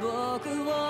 僕を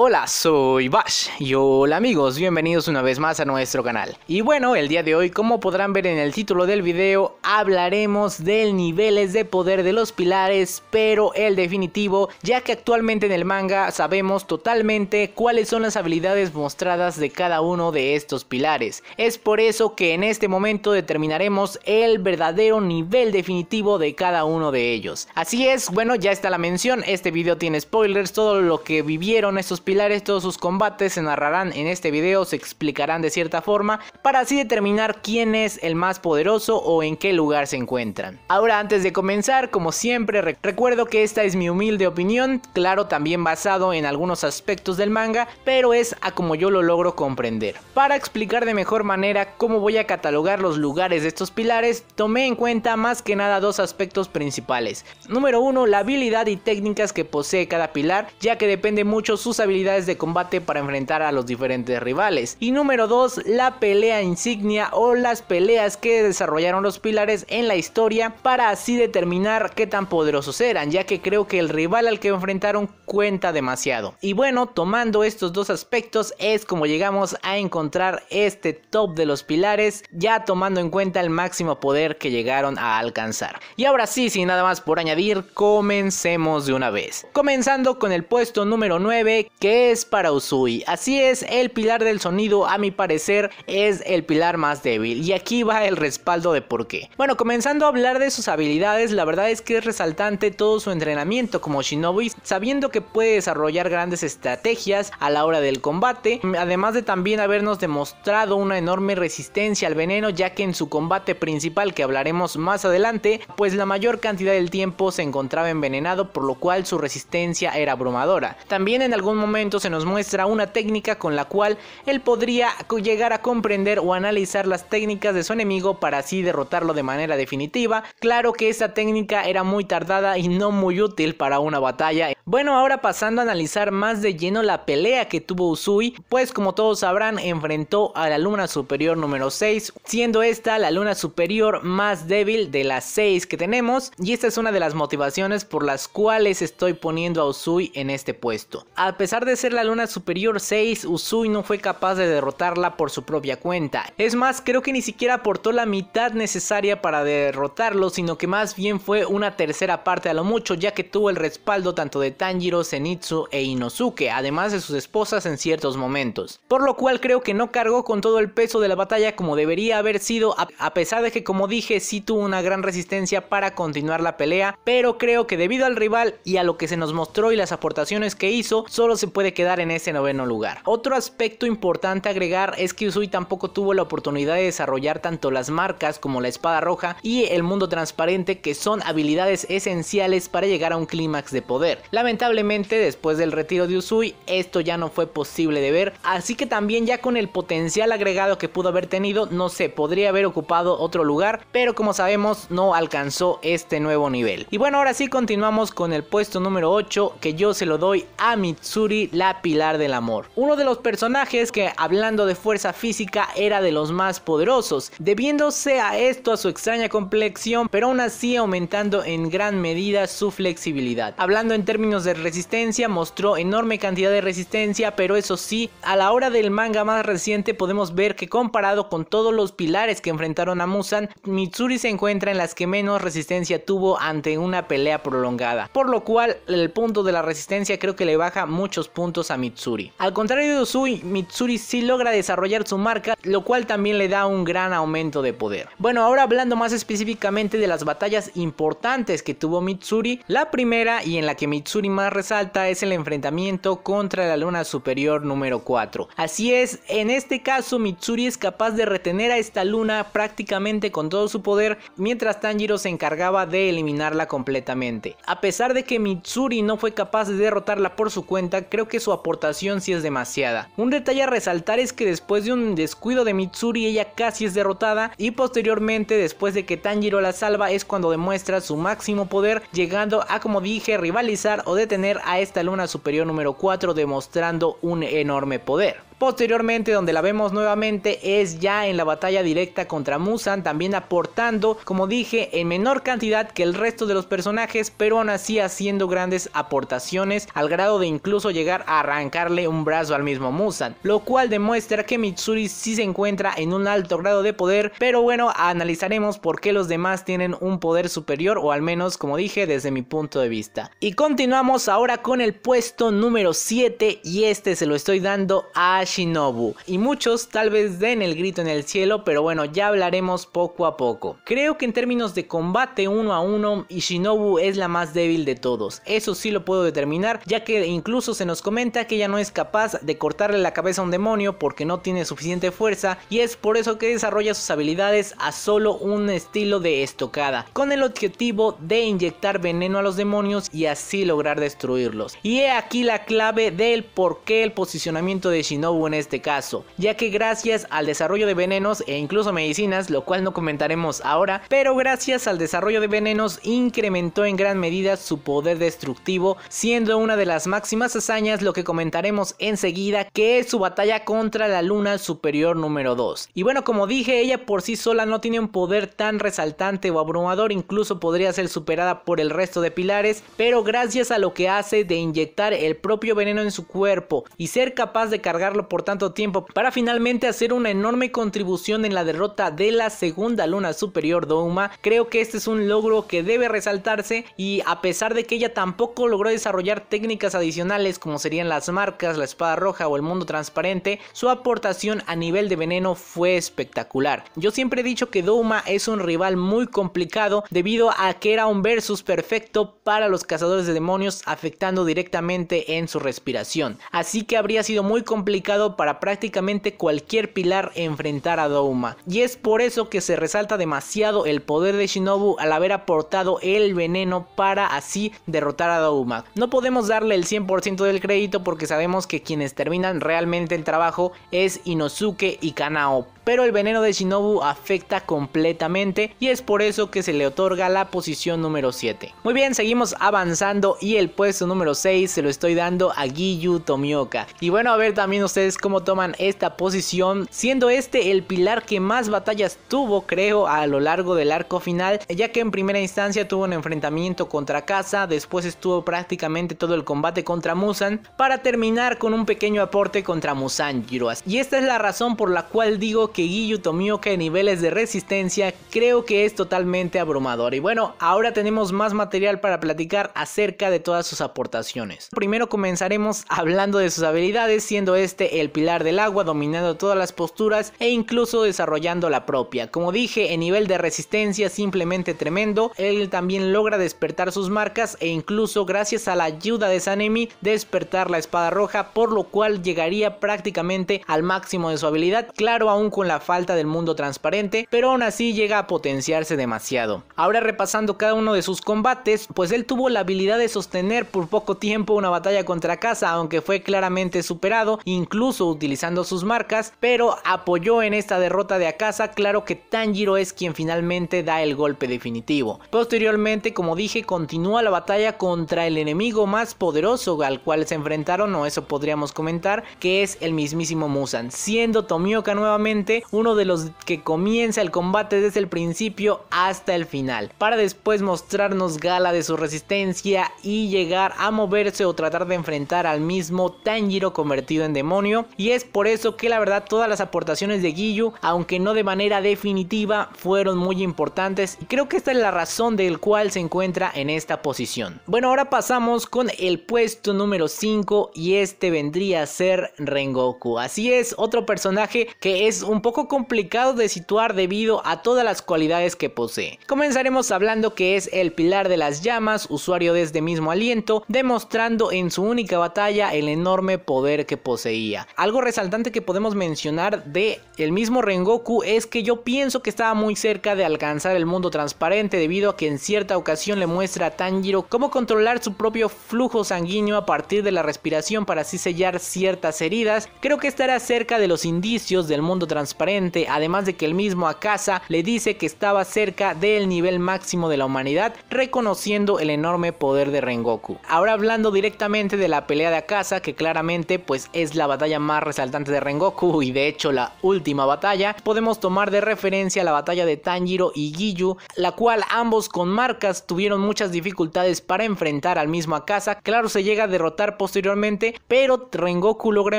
Hola, soy Bash y hola amigos, bienvenidos una vez más a nuestro canal. Y bueno, el día de hoy, como podrán ver en el título del video, hablaremos de niveles de poder de los pilares, pero el definitivo, ya que actualmente en el manga sabemos totalmente cuáles son las habilidades mostradas de cada uno de estos pilares. Es por eso que en este momento determinaremos el verdadero nivel definitivo de cada uno de ellos. Así es, bueno, ya está la mención, este video tiene spoilers, todo lo que vivieron estos pilares pilares, todos sus combates se narrarán en este video, se explicarán de cierta forma, para así determinar quién es el más poderoso o en qué lugar se encuentran. Ahora antes de comenzar, como siempre, recuerdo que esta es mi humilde opinión, claro también basado en algunos aspectos del manga, pero es a como yo lo logro comprender. Para explicar de mejor manera cómo voy a catalogar los lugares de estos pilares, tomé en cuenta más que nada dos aspectos principales. Número uno, la habilidad y técnicas que posee cada pilar, ya que depende mucho sus habilidades de combate para enfrentar a los diferentes rivales. Y número 2, la pelea insignia o las peleas que desarrollaron los pilares en la historia para así determinar qué tan poderosos eran, ya que creo que el rival al que enfrentaron cuenta demasiado. Y bueno, tomando estos dos aspectos es como llegamos a encontrar este top de los pilares, ya tomando en cuenta el máximo poder que llegaron a alcanzar. Y ahora sí, sin nada más por añadir, comencemos de una vez. Comenzando con el puesto número 9, que es para Usui. Así es, el pilar del sonido a mi parecer es el pilar más débil y aquí va el respaldo de por qué. Bueno, comenzando a hablar de sus habilidades, la verdad es que es resaltante todo su entrenamiento como Shinobi, sabiendo que puede desarrollar grandes estrategias a la hora del combate, además de también habernos demostrado una enorme resistencia al veneno ya que en su combate principal que hablaremos más adelante, pues la mayor cantidad del tiempo se encontraba envenenado por lo cual su resistencia era abrumadora. También en algún momento momento se nos muestra una técnica con la cual él podría llegar a comprender o analizar las técnicas de su enemigo para así derrotarlo de manera definitiva. Claro que esta técnica era muy tardada y no muy útil para una batalla. Bueno, ahora pasando a analizar más de lleno la pelea que tuvo Usui, pues como todos sabrán, enfrentó a la luna superior número 6, siendo esta la luna superior más débil de las 6 que tenemos, y esta es una de las motivaciones por las cuales estoy poniendo a Usui en este puesto. A pesar de ser la luna superior 6, Usui no fue capaz de derrotarla por su propia cuenta. Es más, creo que ni siquiera aportó la mitad necesaria para derrotarlo, sino que más bien fue una tercera parte a lo mucho, ya que tuvo el respaldo tanto de Tanjiro, Senitsu e Inosuke, además de sus esposas en ciertos momentos. Por lo cual creo que no cargó con todo el peso de la batalla como debería haber sido, a pesar de que como dije sí tuvo una gran resistencia para continuar la pelea, pero creo que debido al rival y a lo que se nos mostró y las aportaciones que hizo, solo se puede quedar en ese noveno lugar. Otro aspecto importante a agregar es que Usui tampoco tuvo la oportunidad de desarrollar tanto las marcas como la espada roja y el mundo transparente que son habilidades esenciales para llegar a un clímax de poder. Lamentablemente después del retiro de Usui esto ya no fue posible de ver, así que también ya con el potencial agregado que pudo haber tenido, no sé, podría haber ocupado otro lugar, pero como sabemos no alcanzó este nuevo nivel. Y bueno, ahora sí continuamos con el puesto número 8 que yo se lo doy a Mitsuri la pilar del amor. Uno de los personajes que, hablando de fuerza física, era de los más poderosos, debiéndose a esto a su extraña complexión, pero aún así aumentando en gran medida su flexibilidad. Hablando en términos de resistencia, mostró enorme cantidad de resistencia, pero eso sí, a la hora del manga más reciente podemos ver que comparado con todos los pilares que enfrentaron a Musan, Mitsuri se encuentra en las que menos resistencia tuvo ante una pelea prolongada, por lo cual el punto de la resistencia creo que le baja muchos puntos a Mitsuri. Al contrario de Usui, Mitsuri sí logra desarrollar su marca, lo cual también le da un gran aumento de poder. Bueno, ahora hablando más específicamente de las batallas importantes que tuvo Mitsuri, la primera y en la que Mitsuri más resalta es el enfrentamiento contra la luna superior número 4. Así es, en este caso Mitsuri es capaz de retener a esta luna prácticamente con todo su poder, mientras Tanjiro se encargaba de eliminarla completamente. A pesar de que Mitsuri no fue capaz de derrotarla por su cuenta, creo que su aportación sí es demasiada. Un detalle a resaltar es que después de un descuido de Mitsuri ella casi es derrotada y posteriormente después de que Tanjiro la salva es cuando demuestra su máximo poder llegando a como dije rivalizar o detener a esta luna superior número 4 demostrando un enorme poder. Posteriormente donde la vemos nuevamente es ya en la batalla directa contra Musan, también aportando, como dije, en menor cantidad que el resto de los personajes, pero aún así haciendo grandes aportaciones al grado de incluso llegar a arrancarle un brazo al mismo Musan, lo cual demuestra que Mitsuri sí se encuentra en un alto grado de poder, pero bueno, analizaremos por qué los demás tienen un poder superior o al menos como dije desde mi punto de vista. Y continuamos ahora con el puesto número 7 y este se lo estoy dando a Shinobu. Y muchos tal vez den el grito en el cielo, pero bueno, ya hablaremos poco a poco. Creo que en términos de combate uno a uno, Shinobu es la más débil de todos. Eso sí lo puedo determinar, ya que incluso se nos comenta que ella no es capaz de cortarle la cabeza a un demonio porque no tiene suficiente fuerza y es por eso que desarrolla sus habilidades a solo un estilo de estocada, con el objetivo de inyectar veneno a los demonios y así lograr destruirlos. Y he aquí la clave del por qué el posicionamiento de Shinobu en este caso, ya que gracias al desarrollo de venenos e incluso medicinas, lo cual no comentaremos ahora, pero gracias al desarrollo de venenos incrementó en gran medida su poder destructivo, siendo una de las máximas hazañas lo que comentaremos enseguida, que es su batalla contra la luna superior número 2. Y bueno, como dije, ella por sí sola no tiene un poder tan resaltante o abrumador, incluso podría ser superada por el resto de pilares, pero gracias a lo que hace de inyectar el propio veneno en su cuerpo y ser capaz de cargarlo por tanto tiempo para finalmente hacer una enorme contribución en la derrota de la segunda luna superior Douma. Creo que este es un logro que debe resaltarse y a pesar de que ella tampoco logró desarrollar técnicas adicionales como serían las marcas, la espada roja o el mundo transparente, su aportación a nivel de veneno fue espectacular. Yo siempre he dicho que Douma es un rival muy complicado debido a que era un versus perfecto para los cazadores de demonios afectando directamente en su respiración. Así que habría sido muy complicado para prácticamente cualquier pilar enfrentar a Douma. Y es por eso que se resalta demasiado el poder de Shinobu al haber aportado el veneno para así derrotar a Douma. No podemos darle el 100% del crédito porque sabemos que quienes terminan realmente el trabajo es Inosuke y Kanao, pero el veneno de Shinobu afecta completamente y es por eso que se le otorga la posición número 7. Muy bien, seguimos avanzando y el puesto número 6 se lo estoy dando a Giyu Tomioka. Y bueno, a ver también ustedes es cómo toman esta posición, siendo este el pilar que más batallas tuvo, creo, a lo largo del arco final, ya que en primera instancia tuvo un enfrentamiento contra Casa, después estuvo prácticamente todo el combate contra Musan, para terminar con un pequeño aporte contra Musan Giroas. Y esta es la razón por la cual digo que Giyu Tomioka en niveles de resistencia creo que es totalmente abrumador. Y bueno, ahora tenemos más material para platicar acerca de todas sus aportaciones. Primero comenzaremos hablando de sus habilidades, siendo este el pilar del agua dominando todas las posturas e incluso desarrollando la propia. Como dije, en nivel de resistencia simplemente tremendo, él también logra despertar sus marcas e incluso gracias a la ayuda de Sanemi despertar la espada roja por lo cual llegaría prácticamente al máximo de su habilidad, claro aún con la falta del mundo transparente, pero aún así llega a potenciarse demasiado. Ahora repasando cada uno de sus combates, pues él tuvo la habilidad de sostener por poco tiempo una batalla contra casa, aunque fue claramente superado, incluso incluso utilizando sus marcas, pero apoyó en esta derrota de Akasa, claro que Tanjiro es quien finalmente da el golpe definitivo. Posteriormente, como dije, continúa la batalla contra el enemigo más poderoso al cual se enfrentaron, o eso podríamos comentar, que es el mismísimo Musan, siendo Tomioka nuevamente uno de los que comienza el combate desde el principio hasta el final, para después mostrarnos gala de su resistencia y llegar a moverse o tratar de enfrentar al mismo Tanjiro convertido en demonio y es por eso que la verdad todas las aportaciones de Guillo, aunque no de manera definitiva, fueron muy importantes y creo que esta es la razón del cual se encuentra en esta posición. Bueno, ahora pasamos con el puesto número 5 y este vendría a ser Rengoku. Así es, otro personaje que es un poco complicado de situar debido a todas las cualidades que posee. Comenzaremos hablando que es el pilar de las llamas, usuario de este mismo aliento, demostrando en su única batalla el enorme poder que poseía. Algo resaltante que podemos mencionar de el mismo Rengoku es que yo pienso que estaba muy cerca de alcanzar el mundo transparente debido a que en cierta ocasión le muestra a Tanjiro cómo controlar su propio flujo sanguíneo a partir de la respiración para así sellar ciertas heridas. Creo que estará cerca de los indicios del mundo transparente, además de que el mismo Akasa le dice que estaba cerca del nivel máximo de la humanidad, reconociendo el enorme poder de Rengoku. Ahora hablando directamente de la pelea de Akasa, que claramente pues es la batalla más resaltante de Rengoku y de hecho la última batalla, podemos tomar de referencia la batalla de Tanjiro y Giyu, la cual ambos con marcas tuvieron muchas dificultades para enfrentar al mismo Akasa. Claro, se llega a derrotar posteriormente, pero Rengoku logra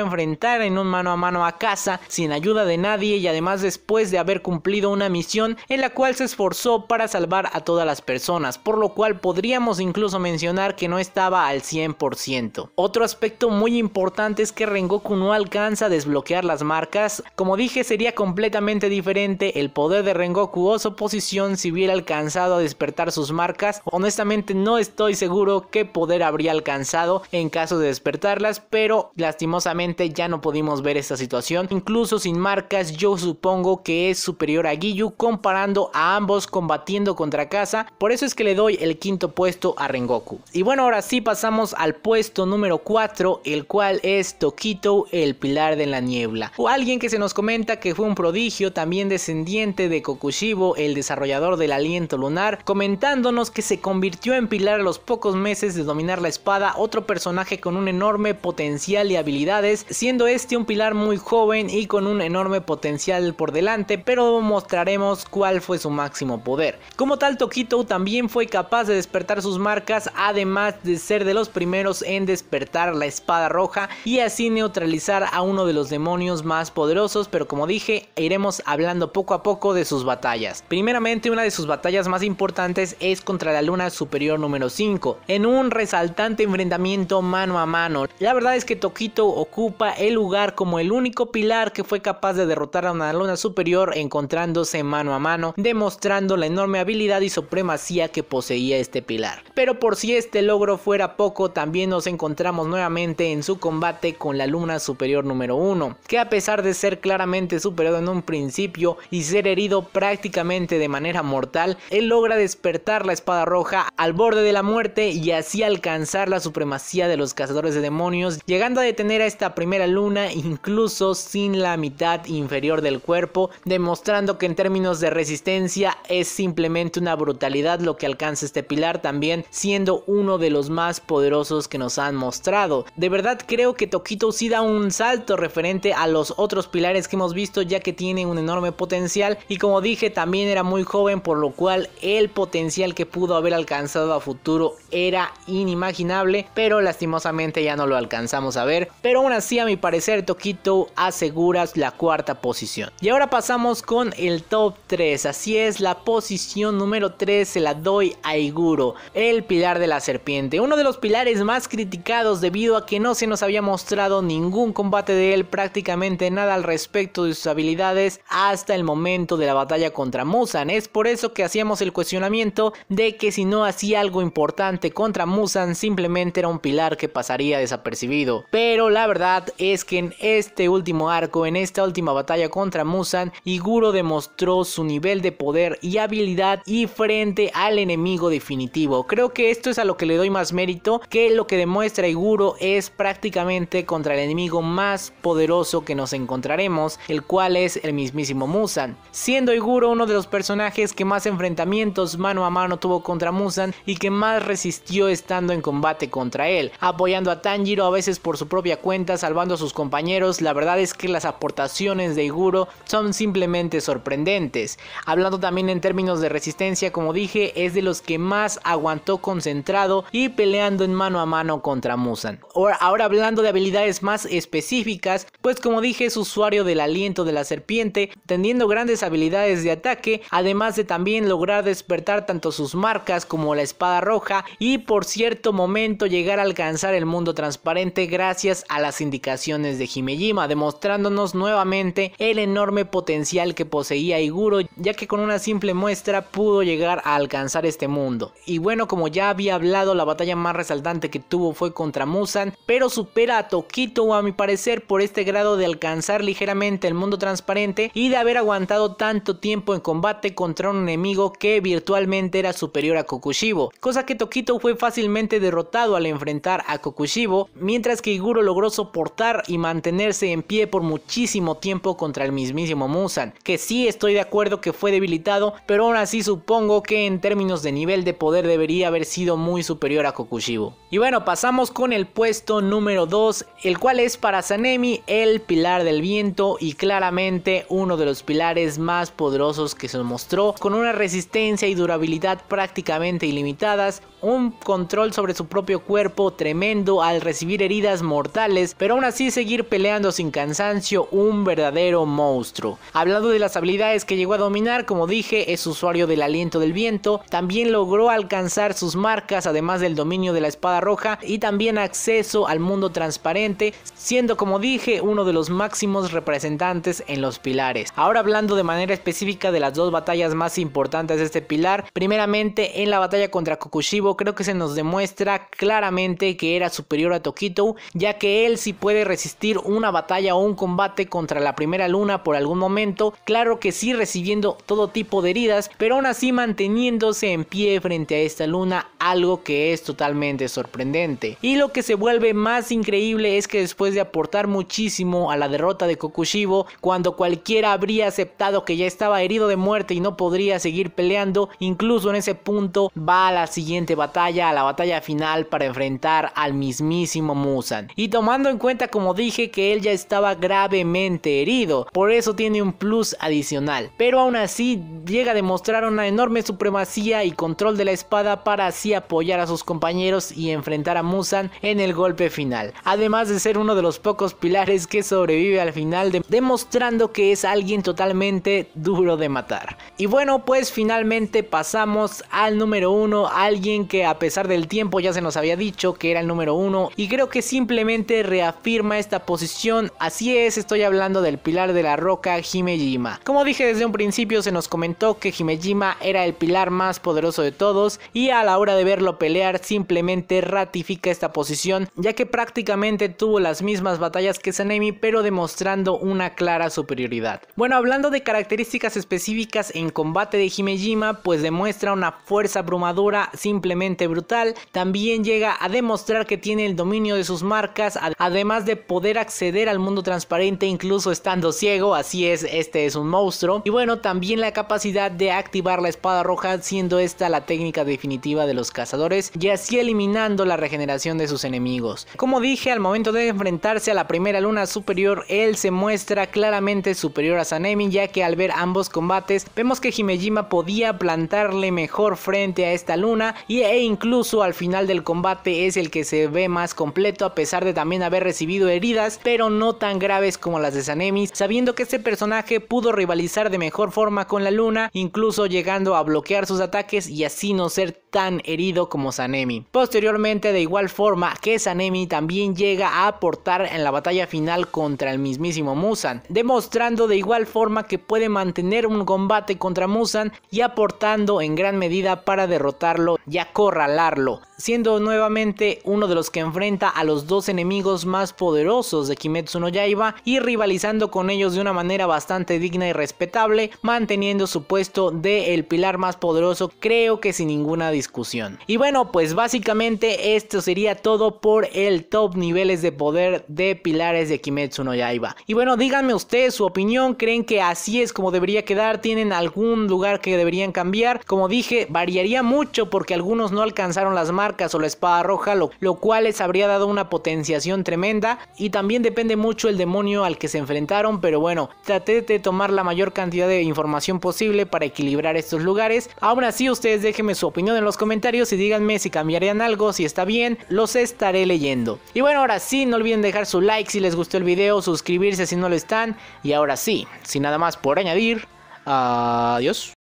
enfrentar en un mano a mano a casa sin ayuda de nadie y además después de haber cumplido una misión en la cual se esforzó para salvar a todas las personas, por lo cual podríamos incluso mencionar que no estaba al 100%. Otro aspecto muy importante es que Rengoku no alcanza a desbloquear las marcas, como dije sería completamente diferente el poder de Rengoku o su posición si hubiera alcanzado a despertar sus marcas, honestamente no estoy seguro qué poder habría alcanzado en caso de despertarlas, pero lastimosamente ya no pudimos ver esta situación, incluso sin marcas yo supongo que es superior a Giyu comparando a ambos combatiendo contra Casa, por eso es que le doy el quinto puesto a Rengoku. Y bueno ahora sí pasamos al puesto número 4 el cual es Tokito el Pilar de la Niebla. O alguien que se nos comenta que fue un prodigio, también descendiente de Kokushibo, el desarrollador del aliento lunar, comentándonos que se convirtió en Pilar a los pocos meses de dominar la espada, otro personaje con un enorme potencial y habilidades, siendo este un Pilar muy joven y con un enorme potencial por delante, pero mostraremos cuál fue su máximo poder. Como tal, Tokito también fue capaz de despertar sus marcas, además de ser de los primeros en despertar la espada roja y así neutralizar a uno de los demonios más poderosos, pero como dije, iremos hablando poco a poco de sus batallas. Primeramente, una de sus batallas más importantes es contra la luna superior número 5, en un resaltante enfrentamiento mano a mano. La verdad es que Tokito ocupa el lugar como el único pilar que fue capaz de derrotar a una luna superior encontrándose mano a mano, demostrando la enorme habilidad y supremacía que poseía este pilar. Pero por si este logro fuera poco, también nos encontramos nuevamente en su combate con la luna superior superior número 1, que a pesar de ser claramente superado en un principio y ser herido prácticamente de manera mortal, él logra despertar la espada roja al borde de la muerte y así alcanzar la supremacía de los cazadores de demonios, llegando a detener a esta primera luna incluso sin la mitad inferior del cuerpo, demostrando que en términos de resistencia es simplemente una brutalidad lo que alcanza este pilar también siendo uno de los más poderosos que nos han mostrado. De verdad creo que Tokito Usida un salto referente a los otros pilares que hemos visto ya que tiene un enorme potencial y como dije también era muy joven por lo cual el potencial que pudo haber alcanzado a futuro era inimaginable pero lastimosamente ya no lo alcanzamos a ver pero aún así a mi parecer Tokito aseguras la cuarta posición y ahora pasamos con el top 3 así es la posición número 3 se la doy a Iguro el pilar de la serpiente uno de los pilares más criticados debido a que no se nos había mostrado ningún un combate de él, prácticamente nada al respecto de sus habilidades hasta el momento de la batalla contra Musan. Es por eso que hacíamos el cuestionamiento de que si no hacía algo importante contra Musan, simplemente era un pilar que pasaría desapercibido. Pero la verdad es que en este último arco, en esta última batalla contra Musan, Iguro demostró su nivel de poder y habilidad y frente al enemigo definitivo. Creo que esto es a lo que le doy más mérito, que lo que demuestra Iguro es prácticamente contra el enemigo más poderoso que nos encontraremos, el cual es el mismísimo Musan, siendo Iguro uno de los personajes que más enfrentamientos mano a mano tuvo contra Musan y que más resistió estando en combate contra él, apoyando a Tanjiro a veces por su propia cuenta, salvando a sus compañeros, la verdad es que las aportaciones de Iguro son simplemente sorprendentes. Hablando también en términos de resistencia, como dije, es de los que más aguantó concentrado y peleando en mano a mano contra Musan. Ahora hablando de habilidades más específicas, pues como dije es usuario del aliento de la serpiente, teniendo grandes habilidades de ataque, además de también lograr despertar tanto sus marcas como la espada roja y por cierto momento llegar a alcanzar el mundo transparente gracias a las indicaciones de Himejima, demostrándonos nuevamente el enorme potencial que poseía Iguro, ya que con una simple muestra pudo llegar a alcanzar este mundo. Y bueno, como ya había hablado, la batalla más resaltante que tuvo fue contra Musan, pero supera a Tokito Wami parecer por este grado de alcanzar ligeramente el mundo transparente y de haber aguantado tanto tiempo en combate contra un enemigo que virtualmente era superior a Kokushibo, cosa que Tokito fue fácilmente derrotado al enfrentar a Kokushibo, mientras que Iguro logró soportar y mantenerse en pie por muchísimo tiempo contra el mismísimo Musan, que sí estoy de acuerdo que fue debilitado, pero aún así supongo que en términos de nivel de poder debería haber sido muy superior a Kokushibo. Y bueno, pasamos con el puesto número 2, el cual es para Sanemi el pilar del viento y claramente uno de los pilares más poderosos que se mostró, con una resistencia y durabilidad prácticamente ilimitadas, un control sobre su propio cuerpo tremendo al recibir heridas mortales, pero aún así seguir peleando sin cansancio, un verdadero monstruo. Hablando de las habilidades que llegó a dominar, como dije, es usuario del aliento del viento, también logró alcanzar sus marcas además del dominio de la espada roja y también acceso al mundo transparente siendo como dije uno de los máximos representantes en los pilares. Ahora hablando de manera específica de las dos batallas más importantes de este pilar, primeramente en la batalla contra Kokushibo creo que se nos demuestra claramente que era superior a Tokito, ya que él sí puede resistir una batalla o un combate contra la primera luna por algún momento, claro que sí recibiendo todo tipo de heridas, pero aún así manteniéndose en pie frente a esta luna, algo que es totalmente sorprendente. Y lo que se vuelve más increíble es que después de aportar muchísimo a la derrota de Kokushibo cuando cualquiera habría aceptado que ya estaba herido de muerte y no podría seguir peleando. Incluso en ese punto va a la siguiente batalla, a la batalla final para enfrentar al mismísimo Musan. Y tomando en cuenta como dije que él ya estaba gravemente herido, por eso tiene un plus adicional. Pero aún así llega a demostrar una enorme supremacía y control de la espada para así apoyar a sus compañeros y enfrentar a Musan en el golpe final. Además de ser uno de los pocos pilares que sobrevive al final, demostrando que es alguien totalmente duro de matar. Y bueno, pues finalmente pasamos al número uno, alguien que a pesar del tiempo ya se nos había dicho que era el número uno y creo que simplemente reafirma esta posición. Así es, estoy hablando del pilar de la roca Himejima. Como dije desde un principio, se nos comentó que Himejima era el pilar más poderoso de todos y a la hora de verlo pelear simplemente ratifica esta posición ya que prácticamente tuvo las mismas mismas batallas que Sanemi, pero demostrando una clara superioridad. Bueno, hablando de características específicas en combate de Himejima, pues demuestra una fuerza abrumadora simplemente brutal. También llega a demostrar que tiene el dominio de sus marcas, además de poder acceder al mundo transparente incluso estando ciego, así es, este es un monstruo. Y bueno, también la capacidad de activar la espada roja, siendo esta la técnica definitiva de los cazadores, y así eliminando la regeneración de sus enemigos. Como dije, al momento de enfrentar a la primera luna superior, él se muestra claramente superior a Sanemi, ya que al ver ambos combates, vemos que Himejima podía plantarle mejor frente a esta luna, y, e incluso al final del combate es el que se ve más completo, a pesar de también haber recibido heridas, pero no tan graves como las de Sanemi, sabiendo que este personaje pudo rivalizar de mejor forma con la luna, incluso llegando a bloquear sus ataques y así no ser tan herido como Sanemi. Posteriormente, de igual forma que Sanemi también llega a aportar en la batalla final contra el mismísimo Musan, demostrando de igual forma que puede mantener un combate contra Musan y aportando en gran medida para derrotarlo y acorralarlo, siendo nuevamente uno de los que enfrenta a los dos enemigos más poderosos de Kimetsu no Yaiba y rivalizando con ellos de una manera bastante digna y respetable, manteniendo su puesto de el pilar más poderoso, creo que sin ninguna discusión. Y bueno, pues básicamente esto sería todo por el top niveles de poder de pilares de Kimetsu no Yaiba. Y bueno, díganme ustedes su opinión, ¿creen que así es como debería quedar? ¿Tienen algún lugar que deberían cambiar? Como dije, variaría mucho porque algunos no alcanzaron las marcas o la espada roja, lo, cual les habría dado una potenciación tremenda y también depende mucho el demonio al que se enfrentaron, pero bueno, traté de tomar la mayor cantidad de información posible para equilibrar estos lugares. Aún así, ustedes déjenme su opinión en los los comentarios y díganme si cambiarían algo, si está bien, los estaré leyendo. Y bueno, ahora sí, no olviden dejar su like si les gustó el video, suscribirse si no lo están. Y ahora sí, sin nada más por añadir, adiós.